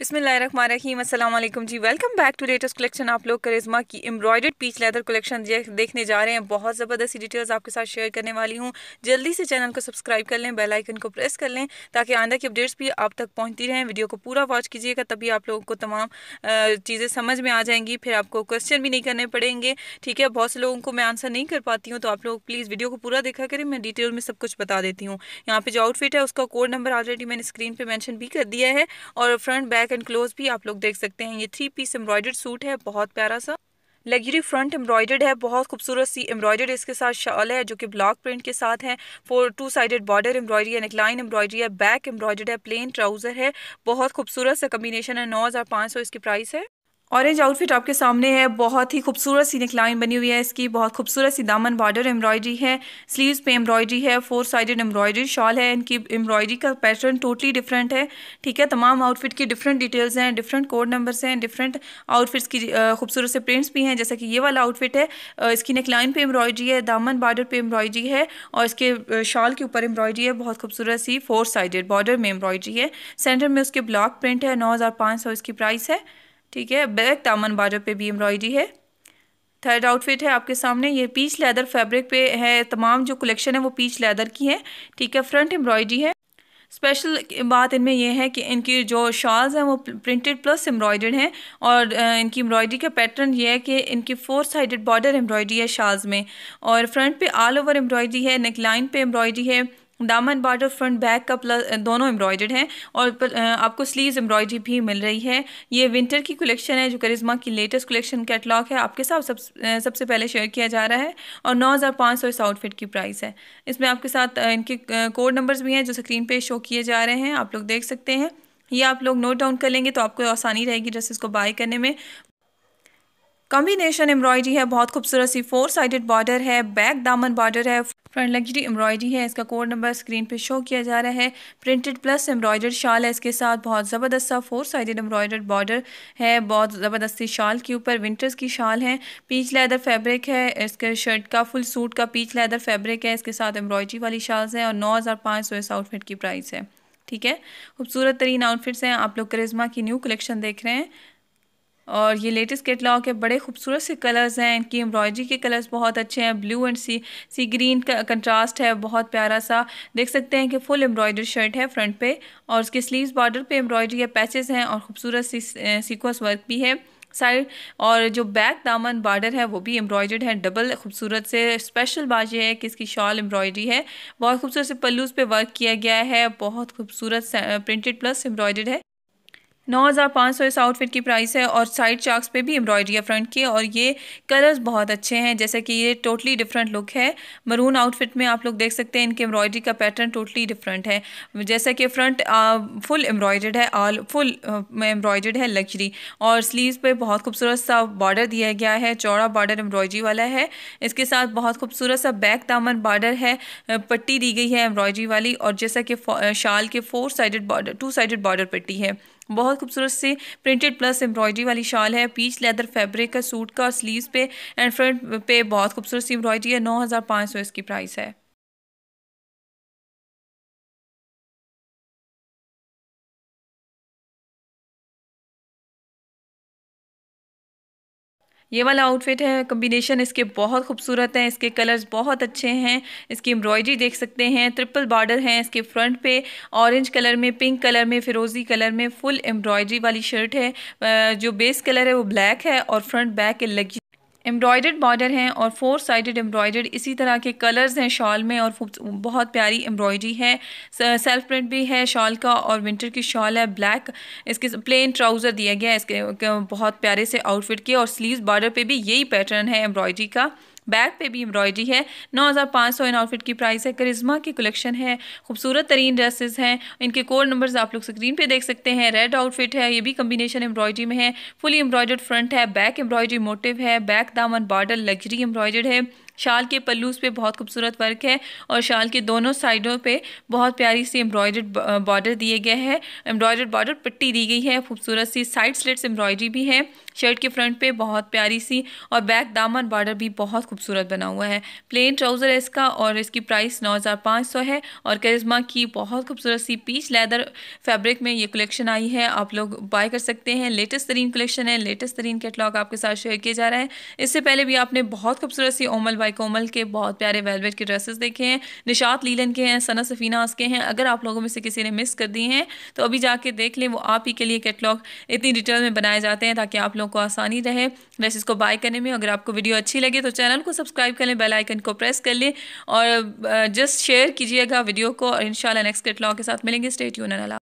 बिसमीम अल्लाम जी welcome back to latest collection आप लोग करिश्मा की एम्ब्रॉयडर्ड पीच लेदर कलेक्शन देखने जा रहे हैं बहुत ज़बरदस्ती डिटेल्स आपके साथ शेयर करने वाली हूँ जल्दी से चैनल को सब्सक्राइब कर लें बेल आइकन को प्रेस कर लें ताकि आंदा की अपडेट्स भी आप तक पहुँचती रहें वीडियो को पूरा वॉच कीजिएगा तभी आप लोगों को तमाम चीज़ें समझ में आ जाएंगी फिर आपको क्वेश्चन भी नहीं करने पड़ेंगे ठीक है बहुत से लोगों को मैं आंसर नहीं कर पाती हूँ तो आप लोग प्लीज़ वीडियो को पूरा देखा करें मैं डिटेल में सब कुछ बता देती हूँ यहाँ पर जो आउटफिट है उसका कोड नंबर ऑलरेडी मैंने स्क्रीन पर मैंशन भी कर दिया है और front back back and close भी आप लोग देख सकते हैं ये थ्री पीस एम्ब्रॉयडर्ड सूट है बहुत प्यारा सा लग्जरी फ्रंट एम्ब्रॉयडर्ड है बहुत खूबसूरत सी एम्ब्रॉयडर्ड इसके साथ शॉल है जो कि ब्लॉक प्रिंट के साथ है four two sided border embroidery है नेकलाइन एम्ब्रॉयडरी है बैक एम्ब्रॉयडर्ड है प्लेन ट्राउजर है बहुत खूबसूरत सा कम्बिनेशन है नौ हज़ार पाँच सौ इसकी प्राइस है ऑरेंज आउटफिट आपके सामने है बहुत ही खूबसूरत सी निकलाइन बनी हुई है इसकी बहुत खूबसूरत सी दामन बॉर्डर एम्ब्रॉयडरी है स्लीव्स पे एम्ब्रॉयडरी है फोर साइडेड एम्ब्रॉयडरी शॉल है इनकी एम्ब्रॉयडरी का पैटर्न टोटली डिफरेंट है ठीक है तमाम आउटफिट की डिफरेंट डिटेल्स हैं डिफरेंट कोड नंबर्स हैं डिफरेंट आउटफिट्स की खूबसूरत से प्रिंट्स भी हैं जैसा कि ये वाला आउटफिट है इसकी नेकलाइन पर एम्ब्रॉयडरी है दामन बॉर्डर पर एम्ब्रॉयडरी है और इसके शॉल के ऊपर एम्ब्रॉयडरी है बहुत खूबसूरत सी फोर साइडेड बॉर्डर में एम्ब्रॉयडरी है सेंटर में उसके ब्लॉक प्रिंट है नौ इसकी प्राइस है ठीक है ब्लैक दामन बाजों पे भी एम्ब्रॉयडरी है थर्ड आउटफिट है आपके सामने ये पीच लेदर फैब्रिक पे है तमाम जो कलेक्शन है वो पीच लेदर की है ठीक है फ्रंट एम्ब्रॉयडरी है स्पेशल बात इनमें यह है कि इनकी जो शॉल्स हैं वो प्रिंटेड प्लस एम्ब्रॉयड हैं और इनकी एम्ब्रॉयडरी का पैटर्न ये है कि इनकी फोर साइडेड बॉर्डर एम्ब्रॉयडरी है शॉल्स में और फ्रंट पे ऑल ओवर एम्ब्रॉयडरी है नेक लाइन पे एम्ब्रॉयडरी है दामन बॉर्डर फ्रंट बैक का प्लस दोनों एम्ब्रॉयड हैं और uh, आपको स्लीव्स एम्ब्रॉयडरी भी मिल रही है ये विंटर की कलेक्शन है जो करिश्मा की लेटेस्ट कलेक्शन कैटलॉग है आपके साथ सब uh, सबसे पहले शेयर किया जा रहा है और नौ हज़ार पाँच सौ इस आउटफिट की प्राइस है इसमें आपके साथ uh, इनके कोड नंबर्स भी हैं जो स्क्रीन पर शो किए जा रहे हैं आप लोग देख सकते हैं ये आप लोग नोट डाउन कर लेंगे तो आपको आसानी रहेगी ड्रेसेस को बाय करने में कॉम्बिनेशन एम्ब्रॉयडरी है बहुत खूबसूरत सी फोर साइडेड बॉर्डर है बैक दामन बॉर्डर है फ्रंट लग्जरी एम्ब्रॉयडरी है इसका कोड नंबर स्क्रीन पे शो किया जा रहा है प्रिंटेड प्लस एम्ब्रॉयडर्ड शॉल है इसके साथ बहुत ज़बरदस्त सा फोर साइडेड एम्ब्रॉयडर्ड बॉर्डर है बहुत ज़बरदस्ती शॉल के ऊपर विंटर्स की शॉल है पीच लेदर फैब्रिक है इसके शर्ट का फुल सूट का पीच लेदर फैब्रिक है इसके साथ एम्ब्रॉयडरी वाली शॉल्स हैं और नौ इस आउटफिट की प्राइस है ठीक है खूबसूरत तरीन आउटफिट्स हैं आप लोग करिश्मा की न्यू कलेक्शन देख रहे हैं और ये लेटेस्ट कैटलॉग है बड़े खूबसूरत से कलर्स हैं इनकी एम्ब्रॉयडरी के कलर्स बहुत अच्छे हैं blue and sea sea green का कंट्रास्ट है बहुत प्यारा सा देख सकते हैं कि फुल एम्ब्रॉयडर शर्ट है फ्रंट पे और उसके स्लीव्स बॉर्डर पे एम्ब्रॉयडरी या पैचेस हैं और खूबसूरत सी सीक्वेंस वर्क भी है साइड और जो बैक दामन बॉर्डर है वो भी एम्ब्रॉयडर्ड है डबल खूबसूरत से स्पेशल बात यह है कि इसकी शॉल एम्ब्रॉयडरी है बहुत खूबसूरत से पल्लूज पे वर्क किया गया है बहुत खूबसूरत प्रिंटेड प्लस एम्ब्रॉयडर्ड है नौ हज़ार पाँच सौ इस आउटफिट की प्राइस है और साइड चार्क्स पे भी एम्ब्रॉयडरी है फ्रंट की और ये कलर्स बहुत अच्छे हैं जैसे कि ये टोटली डिफरेंट लुक है मरून आउटफिट में आप लोग देख सकते हैं इनके एम्ब्रॉयडरी का पैटर्न टोटली डिफरेंट है जैसे कि फ्रंट फुल एम्ब्रॉयडर्ड है आल फुल एम्ब्रॉयडर्ड है लग्जरी और स्लीव पर बहुत खूबसूरत सा बॉर्डर दिया गया है चौड़ा बॉर्डर एम्ब्रॉयडरी वाला है इसके साथ बहुत खूबसूरत सा बैक दामन बॉर्डर है पट्टी दी गई है एम्ब्रॉयडरी वाली और जैसा कि शाल के four side border two sided border पट्टी है बहुत खूबसूरत से प्रिंटेड प्लस एम्ब्रॉयडरी वाली शॉल है पीच लेदर फैब्रिक का सूट का और स्लीव्स पे एंड फ्रंट पे बहुत खूबसूरत सी एम्ब्रॉयडरी है नौ हज़ार पाँच सौ इसकी प्राइस है ये वाला आउटफिट है कम्बिनेशन इसके बहुत खूबसूरत है इसके कलर्स बहुत अच्छे हैं इसकी एम्ब्रॉयडरी देख सकते हैं ट्रिपल बॉर्डर हैं इसके फ्रंट पे ऑरेंज कलर में पिंक कलर में फिरोज़ी कलर में फुल एम्ब्रॉयडरी वाली शर्ट है जो बेस कलर है वो ब्लैक है और फ्रंट बैक लगी एम्ब्रॉयडर्ड बॉर्डर हैं और फोर साइडेड एम्ब्रॉयडर्ड इसी तरह के कलर्स हैं शॉल में और बहुत प्यारी एम्ब्रॉयडरी है सेल्फ प्रिंट भी है शॉल का और विंटर की शॉल है ब्लैक इसके प्लेन ट्राउज़र दिया गया है इसके बहुत प्यारे से आउटफिट के और स्लीव्स बॉर्डर पे भी यही पैटर्न है एम्ब्रॉयडरी का बैक पे भी एम्ब्रॉयडरी है नौ हज़ार पाँच सौ इन आउटफिट की प्राइस है करिश्मा की कलेक्शन है खूबसूरत तरीन ड्रेसेस हैं इनके कोड नंबर्स आप लोग स्क्रीन पे देख सकते हैं रेड आउटफिट है ये भी कम्बिनेशन एम्ब्रॉयडरी में है फुली एम्ब्रॉयडर्ड फ्रंट है बैक एम्ब्रॉयडरी मोटिव है बैक दामन बॉर्डर लग्जरी एम्ब्रॉयडर्ड है शाल के पल्लूस पे बहुत खूबसूरत वर्क है और शाल के दोनों साइडों पे बहुत प्यारी सी एम्ब्रॉयडर्ड बॉर्डर दिए गए हैं एम्ब्रॉयडर्ड बॉर्डर पट्टी दी गई है खूबसूरत सी साइड स्लिट्स एम्ब्रॉयडरी भी है शर्ट के फ्रंट पे बहुत प्यारी सी और बैक दामन बॉर्डर भी बहुत खूबसूरत बना हुआ है प्लेन ट्राउज़र है इसका और इसकी प्राइस नौ हज़ार पाँच सौ है और करिश्मा की बहुत खूबसूरत सी पीच लेदर फैब्रिक में ये कलेक्शन आई है आप लोग बाय कर सकते हैं लेटेस्ट तरीन कलेक्शन है लेटेस्ट तरीन कैटलॉग आपके साथ शेयर किया जा रहा है इससे पहले भी आपने बहुत खूबसूरत सी ओमल बाई बाय कोमल के बहुत प्यारे वेलवेट के ड्रेसेस देखे हैं निशात लीलन के हैं सना सफ़ीनास के हैं अगर आप लोगों में से किसी ने मिस कर दी हैं तो अभी जाके देख लें वो आप ही के लिए कैटलॉग इतनी डिटेल में बनाए जाते हैं ताकि आप लोगों को आसानी रहे ड्रेसेस को बाय करने में अगर आपको वीडियो अच्छी लगे तो चैनल को सब्सक्राइब कर लें बेलाइकन को प्रेस कर लें और जस्ट शेयर कीजिएगा वीडियो को और इन नेक्स्ट कैटलॉग के साथ मिलेंगे स्टेट यून